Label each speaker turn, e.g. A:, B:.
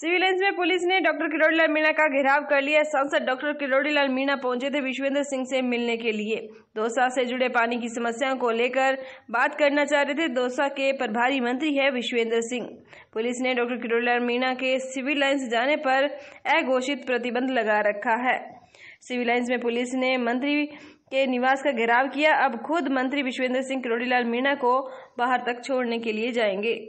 A: सिविलेंस में पुलिस ने डॉक्टर किरोड़ीलाल मीणा का घेराव कर लिया सांसद डॉक्टर किरोड़ीलाल मीणा पहुंचे थे विश्वेंद्र सिंह से मिलने के लिए दोसा से जुड़े पानी की समस्याओं को लेकर बात करना चाह रहे थे दोसा के प्रभारी मंत्री है विश्वेंद्र सिंह पुलिस ने डॉक्टर किरोड़ीलाल मीणा के सिविल लाइन्स जाने पर अघोषित प्रतिबंध लगा रखा है सिविल लाइन्स में पुलिस ने मंत्री के निवास का घेराव किया अब खुद मंत्री विश्वेंद्र सिंह किरोड़ीलाल मीणा को बाहर तक छोड़ने के लिए जाएंगे